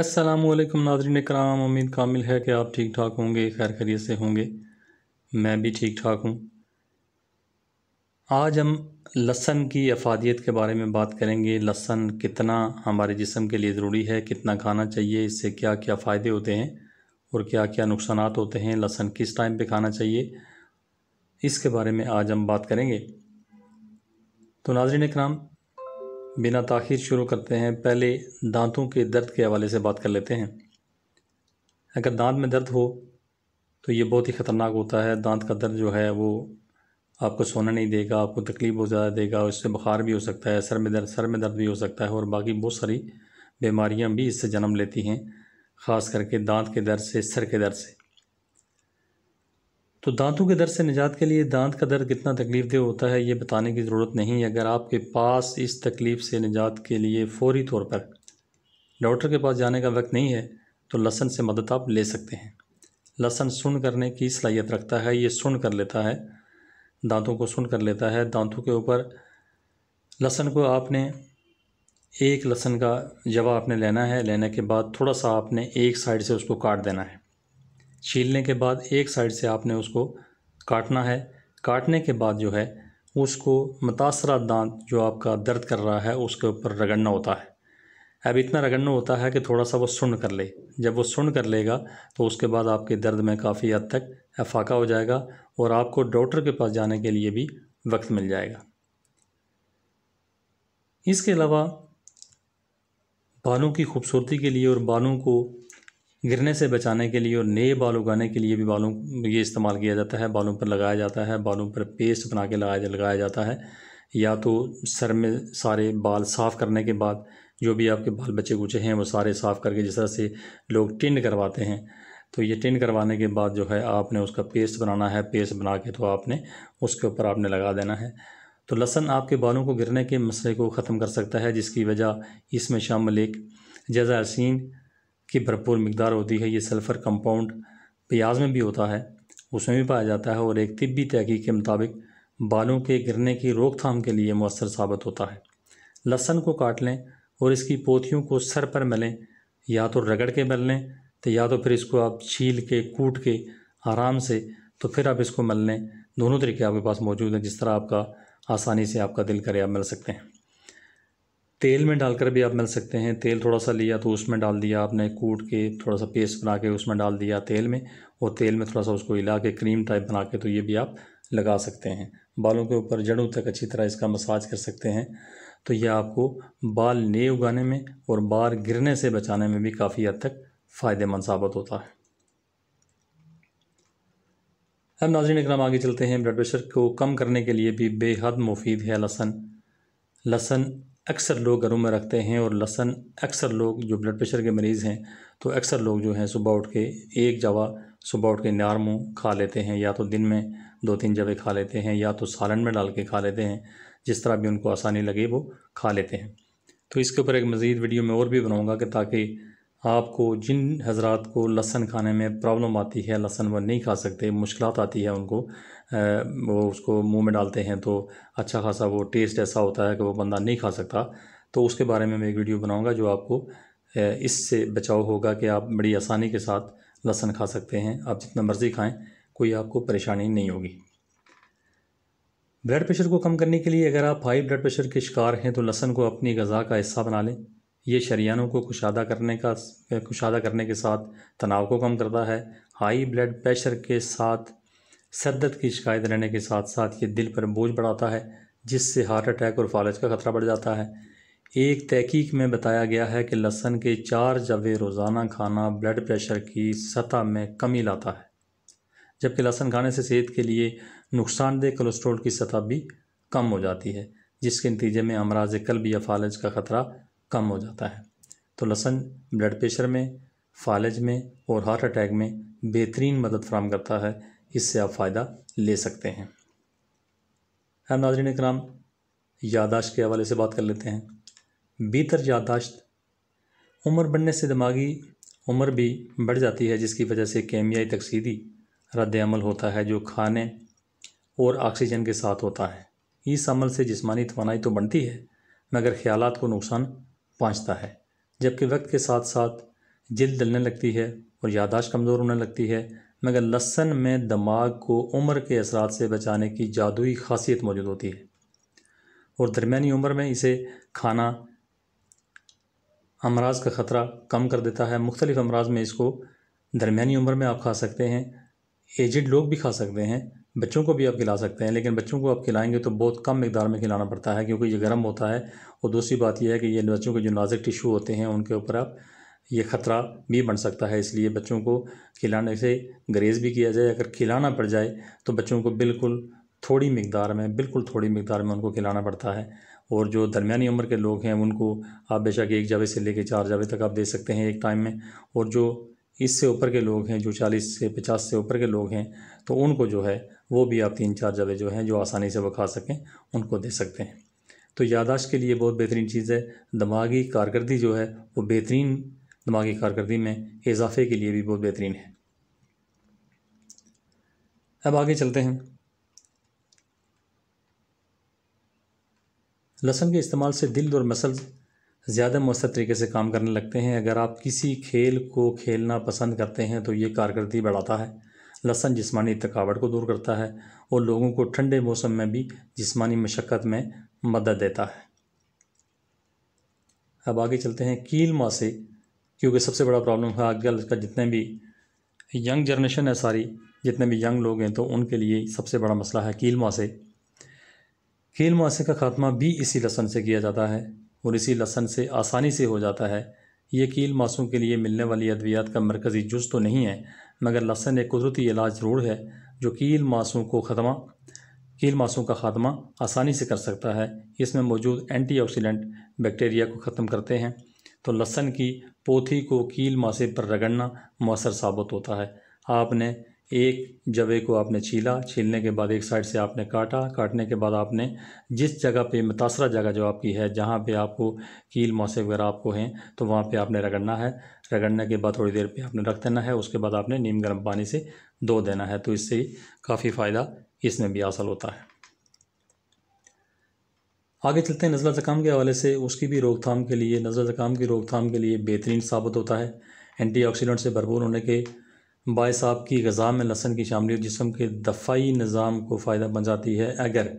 असलम नाजरन कराम उम्मीद कामिल है कि आप ठीक ठाक होंगे खैर खरीत से होंगे मैं भी ठीक ठाक हूँ आज हम लहसन की अफादियत के बारे में बात करेंगे लहसन कितना हमारे जिसम के लिए ज़रूरी है कितना खाना चाहिए इससे क्या क्या फ़ायदे होते हैं और क्या क्या नुकसान होते हैं लहसन किस टाइम पर खाना चाहिए इसके बारे में आज हम बात करेंगे तो नाजरन कराम बिना ताखिर शुरू करते हैं पहले दांतों के दर्द के हवाले से बात कर लेते हैं अगर दांत में दर्द हो तो ये बहुत ही ख़तरनाक होता है दांत का दर्द जो है वो आपको सोना नहीं देगा आपको तकलीफ़ बहुत ज़्यादा देगा उससे बुखार भी हो सकता है सर में दर्द सर में दर्द भी हो सकता है और बाकी बहुत सारी बीमारियाँ भी इससे जन्म लेती हैं ख़ास करके दांत के दर्द से सर के दर्द से तो दांतों के दर्द से निजात के लिए दांत का दर्द कितना तकलीफ दह होता है ये बताने की ज़रूरत नहीं है अगर आपके पास इस तकलीफ़ से निजात के लिए फौरी तौर पर डॉक्टर के पास जाने का वक्त नहीं है तो लहसन से मदद आप ले सकते हैं लहसन सुन करने की सलाहियत रखता है ये सुन कर लेता है दांतों को सुन कर लेता है दांतों के ऊपर लहसन को आपने एक लहसन का जवा आपने लेना है लेने के बाद थोड़ा सा आपने एक साइड से उसको काट देना है छीलने के बाद एक साइड से आपने उसको काटना है काटने के बाद जो है उसको मुतासरा दांत जो आपका दर्द कर रहा है उसके ऊपर रगड़ना होता है अब इतना रगड़ना होता है कि थोड़ा सा वो सुन कर ले जब वो सुन कर लेगा तो उसके बाद आपके दर्द में काफ़ी हद तक अफाका हो जाएगा और आपको डॉक्टर के पास जाने के लिए भी वक्त मिल जाएगा इसके अलावा बालों की खूबसूरती के लिए और बालों को गिरने से बचाने के लिए और नए बाल उगाने के लिए भी बालों ये इस्तेमाल किया जाता है बालों पर लगाया जाता है बालों पर पेस्ट बना के लगाया लगाया जाता है या तो सर में सारे बाल साफ़ करने के बाद जो भी आपके बाल बचे गुचे हैं वो सारे साफ़ करके जिस तरह से लोग टिंड करवाते हैं तो ये टिंड करवाने के बाद जो है आपने उसका पेस्ट बनाना है पेस्ट बना के तो आपने उसके ऊपर आपने लगा देना है तो लहसन आपके बालों को गिरने के मसले को ख़त्म कर सकता है जिसकी वजह इसमें शामिल एक जजासीन की भरपूर मकदार होती है ये सल्फ़र कंपाउंड प्याज में भी होता है उसमें भी पाया जाता है और एक तिबी तहकी के मुताबिक बालों के गिरने की रोकथाम के लिए मौसर साबित होता है लहसन को काट लें और इसकी पोथियों को सर पर मलें या तो रगड़ के मल लें तो या तो फिर इसको आप छील के कूट के आराम से तो फिर आप इसको मल लें दोनों तरीके आपके पास मौजूद हैं जिस तरह आपका आसानी से आपका दिल करे आप मिल सकते हैं तेल में डालकर भी आप मिल सकते हैं तेल थोड़ा सा लिया तो उसमें डाल दिया आपने कूट के थोड़ा सा पेस्ट बना के उसमें डाल दिया तेल में और तेल में थोड़ा सा उसको हिला के क्रीम टाइप बना के तो ये भी आप लगा सकते हैं बालों के ऊपर जड़ों तक अच्छी तरह इसका मसाज कर सकते हैं तो यह आपको बाल नए उगाने में और बाल गिरने से बचाने में भी काफ़ी हद तक फ़ायदेमंद साबित होता है अब नाजरन इकराम आगे चलते हैं ब्लड प्रेशर को कम करने के लिए भी बेहद मुफीद है लहसन लहसन अक्सर लोग घरों में रखते हैं और लहसन अक्सर लोग जो ब्लड प्रेशर के मरीज़ हैं तो अक्सर लोग जो हैं सुबह उठ के एक जवा सुबह उठ के नार मुँह खा लेते हैं या तो दिन में दो तीन जवे खा लेते हैं या तो सालन में डाल के खा लेते हैं जिस तरह भी उनको आसानी लगे वो खा लेते हैं तो इसके ऊपर एक मज़ीद वीडियो में और भी बनाऊँगा कि ताकि आपको जिन हजरात को लहसन खाने में प्रॉब्लम आती है लहसन वह नहीं खा सकते मुश्किल आती है उनको वो उसको मुंह में डालते हैं तो अच्छा खासा वो टेस्ट ऐसा होता है कि वो बंदा नहीं खा सकता तो उसके बारे में मैं एक वीडियो बनाऊंगा जो आपको इससे बचाव होगा कि आप बड़ी आसानी के साथ लहसन खा सकते हैं आप जितना मर्ज़ी खाएँ कोई आपको परेशानी नहीं होगी ब्लड प्रेशर को कम करने के लिए अगर आप हाई ब्लड प्रेशर के शिकार हैं तो लहसन को अपनी गज़ा का हिस्सा बना लें ये शरीयानों को कुशादा करने का कुशादा करने के साथ तनाव को कम करता है हाई ब्लड प्रेशर के साथ शदत की शिकायत रहने के साथ साथ ये दिल पर बोझ बढ़ाता है जिससे हार्ट अटैक और फालज का ख़तरा बढ़ जाता है एक तहकीक में बताया गया है कि लहसन के चार जवे रोज़ाना खाना ब्लड प्रेशर की सतह में कमी लाता है जबकि लहसन खाने से सेहत के लिए नुकसानदेह कोलेस्ट्रोल की सतह भी कम हो जाती है जिसके नतीजे में अमराज कल्ब या फालज का ख़तरा कम हो जाता है तो लहसन ब्लड प्रेशर में फालज में और हार्ट अटैक में बेहतरीन मदद फ्राहम करता है इससे आप फ़ायदा ले सकते हैं हम नाजरन कराम यादाश्त के हवाले से बात कर लेते हैं बेहतर यादाश्त उम्र बढ़ने से दिमागी उम्र भी बढ़ जाती है जिसकी वजह से कैमियाई तकसीदी रद्दमल होता है जो खाने और ऑक्सीजन के साथ होता है इस अमल से जिसमानी तोानाई तो बनती है मगर ख्याल को नुकसान पहुँचता है जबकि वक्त के साथ साथ जिल दलने लगती है और यादाश्त कमज़ोर होने लगती है मगर लहसन में दिमाग को उम्र के असरात से बचाने की जादुई खासियत मौजूद होती है और दरमिया उम्र में इसे खाना अमराज का ख़तरा कम कर देता है मुख्तलिफ़ अमराज में इसको दरमिया उम्र में आप खा सकते हैं एजड लोग भी खा सकते हैं बच्चों को भी आप खिला सकते हैं लेकिन बच्चों को आप खिलाएंगे तो बहुत कम मकदार में खिलाना पड़ता है क्योंकि ये गर्म होता है और दूसरी बात यह है कि ये बच्चों के जो नाजुक टिशू होते हैं उनके ऊपर आप ये ख़तरा भी बन सकता है इसलिए बच्चों को खिलाने से ग्रेज़ भी किया जाए अगर खिलाना पड़ जाए तो बच्चों को बिल्कुल थोड़ी मकदार में बिल्कुल थोड़ी मकदार में उनको खिलाना पड़ता है और जो दरमियानी उम्र के लोग हैं उनको आप बेशक एक जावे से लेकर चार जावे तक आप दे सकते हैं एक टाइम में और जो इससे ऊपर के लोग हैं जो चालीस से पचास से ऊपर के लोग हैं तो उनको जो है वो भी आप तीन चार जगह जो हैं जो आसानी से वो खा सकें उनको दे सकते हैं तो यादाश्त के लिए बहुत बेहतरीन चीज़ है दिमागी कारकर्दी जो है वो बेहतरीन दिमागी कारकर्दी में इजाफे के लिए भी बहुत बेहतरीन है अब आगे चलते हैं लहसन के इस्तेमाल से दिल और मसल ज़्यादा मौसर तरीके से काम करने लगते हैं अगर आप किसी खेल को खेलना पसंद करते हैं तो ये कारकर्दी बढ़ाता है लहसन जिसमानी थकावट को दूर करता है और लोगों को ठंडे मौसम में भी जिसमानी मशक्क़त में मदद देता है अब आगे चलते हैं कील मासे क्योंकि सबसे बड़ा प्रॉब्लम है आजकल का जितने भी यंग जनरेशन है सारी जितने भी यंग लोग हैं तो उनके लिए सबसे बड़ा मसला है कील मासे कील मासे का खात्मा भी इसी लहसन से किया जाता है और इसी लहसन से आसानी से हो जाता है ये कील मासों के लिए मिलने वाली अद्वियात का मरकज़ी जुज तो नहीं है मगर लहसन एक कुदरती इलाज ज़रूर है जो कील मासूम को खत्मा कील मासूम का खात्मा आसानी से कर सकता है इसमें मौजूद एंटीऑक्सीडेंट बैक्टीरिया को ख़त्म करते हैं तो लहसन की पोथी को कील मासे पर रगड़ना मौसर साबित होता है आपने एक जवे को आपने छीला छीलने के बाद एक साइड से आपने काटा काटने के बाद आपने जिस जगह पे मुतासरा जगह जो आपकी है जहाँ पे आपको कील मौसे वगैरह आपको हैं तो वहाँ पे आपने रगड़ना है रगड़ने के बाद थोड़ी देर पे आपने रख देना है उसके बाद आपने नीम गर्म पानी से धो देना है तो इससे काफ़ी फ़ायदा इसमें भी हासिल होता है आगे चलते हैं नज़ला ज़ुकाम के हवाले से उसकी भी रोकथाम के लिए नज़ला ज़ुकाम की रोकथाम के लिए बेहतरीन साबित होता है एंटीऑक्सीडेंट से भरपूर होने के बायस आपकी गज़ा में लहसन की शामिल जिसम के दफाई निज़ाम को फ़ायदा बन जाती है अगर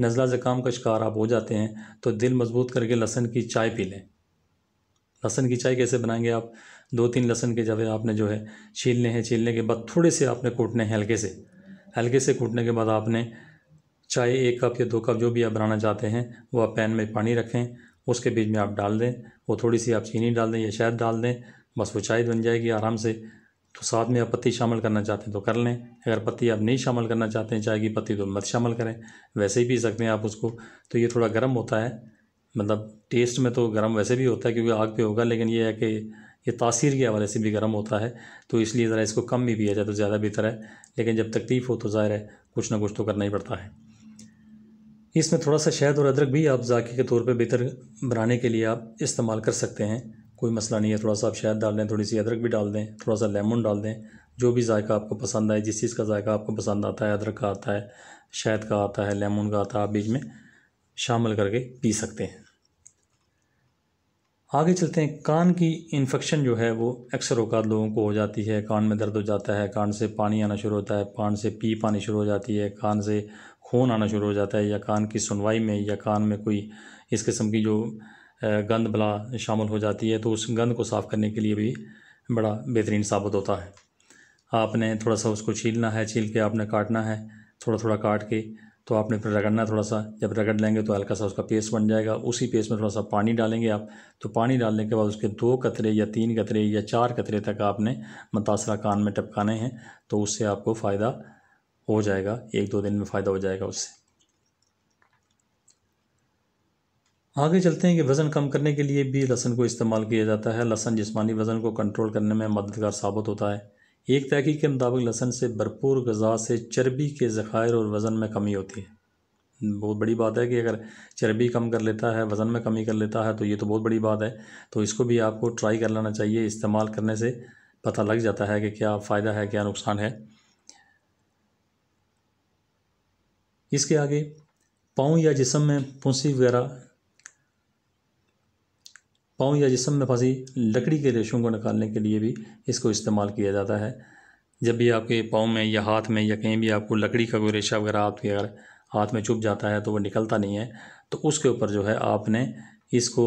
नज़ला ज़ुकाम का शिकार आप हो जाते हैं तो दिल मजबूत करके लहसन की चाय पी लें लहसन की चाय कैसे बनाएंगे आप दो तीन लहसन के जवे आपने जो है छीलने हैं छीलने के बाद थोड़े से आपने कूटने हैं हल्के से हल्के से कूटने के बाद आपने चाय एक कप या दो कप जो भी आप बनाना चाहते हैं वो आप पैन में पानी रखें उसके बीच में आप डाल दें वो थोड़ी सी आप चीनी डाल दें या शहद डाल दें बस वो चाय बन जाएगी आराम से तो साथ में आप पत्ती शामिल करना चाहते हैं तो कर लें अगर पत्ती आप नहीं शामिल करना चाहते हैं चाय की पत्ती तो मत शामिल करें वैसे ही पी सकते हैं आप उसको तो ये थोड़ा गर्म होता है मतलब टेस्ट में तो गर्म वैसे भी होता है क्योंकि आग पे होगा लेकिन ये है कि ये तासीर के हवाले से भी गर्म होता है तो इसलिए ज़रा इसको कम भी पिया जाए तो ज़्यादा बेहतर है लेकिन जब तकलीफ़ हो तो ज़ाहिर है कुछ ना कुछ तो करना ही पड़ता है इसमें थोड़ा सा शहद और अदरक भी आप जाके के तौर पे बेहतर बनाने के लिए आप इस्तेमाल कर सकते हैं कोई मसला नहीं है थोड़ा सा आप शहद डाल दें थोड़ी सी अदरक भी डाल दें थोड़ा सा लेमन डाल दें जो भी जायका आपको पसंद आए जिस चीज़ का जायका आपको पसंद आता है अदरक का आता है शहद का आता है लेमन का आता है आप बीच में शामिल करके पी सकते हैं आगे चलते हैं कान की इन्फेक्शन जो है वो अक्सर अवकात लोगों को हो जाती है कान में दर्द हो जाता है कान से पानी आना शुरू होता है कान से पी पानी शुरू हो जाती है कान से खून आना शुरू हो जाता है या कान की सुनवाई में या कान में कोई इस किस्म की जो गंद भला शामिल हो जाती है तो उस गंद को साफ़ करने के लिए भी बड़ा बेहतरीन साबित होता है आपने थोड़ा सा उसको छीलना है छील के आपने काटना है थोड़ा थोड़ा काट के तो आपने फिर रगड़ना है थोड़ा सा जब रगड़ लेंगे तो हल्का सा उसका पेस्ट बन जाएगा उसी पेस्ट में थोड़ा सा पानी डालेंगे आप तो पानी डालने के बाद उसके दो कतरे या तीन कतरे या चार कतरे तक आपने मुतासरा कान में टपकाने हैं तो उससे आपको फ़ायदा हो जाएगा एक दो दिन में फ़ायदा हो जाएगा उससे आगे चलते हैं कि वज़न कम करने के लिए भी लहसन को इस्तेमाल किया जाता है लहसन जिस्मानी वज़न को कंट्रोल करने में मददगार साबित होता है एक तहकीक के मुताबिक लहसन से भरपूर गज़ा से चर्बी के ज़ख़ायर और वज़न में कमी होती है बहुत बड़ी बात है कि अगर चर्बी कम कर लेता है वज़न में कमी कर लेता है तो ये तो बहुत बड़ी बात है तो इसको भी आपको ट्राई कर लेना चाहिए इस्तेमाल करने से पता लग जाता है कि क्या फ़ायदा है क्या नुकसान है इसके आगे पाँव या जिसम में पुंसी वगैरह पाँव या जिसम में फंसी लकड़ी के रेशों को निकालने के लिए भी इसको इस्तेमाल किया जाता है जब भी आपके पाँव में या हाथ में या कहीं भी आपको लकड़ी का कोई रेशा वगैरह आपके अगर हाथ में चुप जाता है तो वो निकलता नहीं है तो उसके ऊपर जो है आपने इसको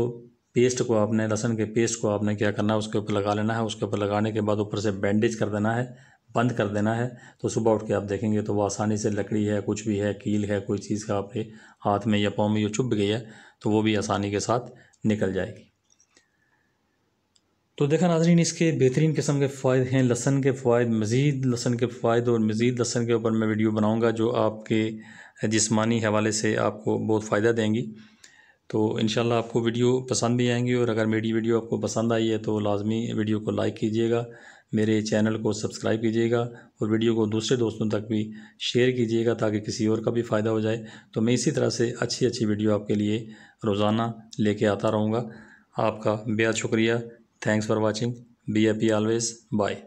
पेस्ट को आपने लहसन के पेस्ट को आपने क्या करना है उसके ऊपर लगा लेना है उसके ऊपर लगाने के बाद ऊपर से बैंडेज कर देना है बंद कर देना है तो सुबह उठ के आप देखेंगे तो वो आसानी से लकड़ी है कुछ भी है कील है कोई चीज़ का आपके हाथ में या पाँव में जो चुभ गई है तो वो भी आसानी के साथ निकल जाएगी तो देखा नाजरीन इसके बेहतरीन किस्म के फ़ायदे हैं लहसन के फ़ायद मज़ीद लहसन के फ़ायद और मज़ीद लहसन के ऊपर मैं वीडियो बनाऊँगा जो आपके जिसमानी हवाले से आपको बहुत फ़ायदा देंगी तो इन आपको वीडियो पसंद भी आएंगी और अगर मेरी वीडियो आपको पसंद आई है तो लाजमी वीडियो को लाइक कीजिएगा मेरे चैनल को सब्सक्राइब कीजिएगा और वीडियो को दूसरे दोस्तों तक भी शेयर कीजिएगा ताकि किसी और का भी फ़ायदा हो जाए तो मैं इसी तरह से अच्छी अच्छी वीडियो आपके लिए रोज़ाना लेके आता रहूँगा आपका बेहद शुक्रिया Thanks for watching. Be happy always. Bye.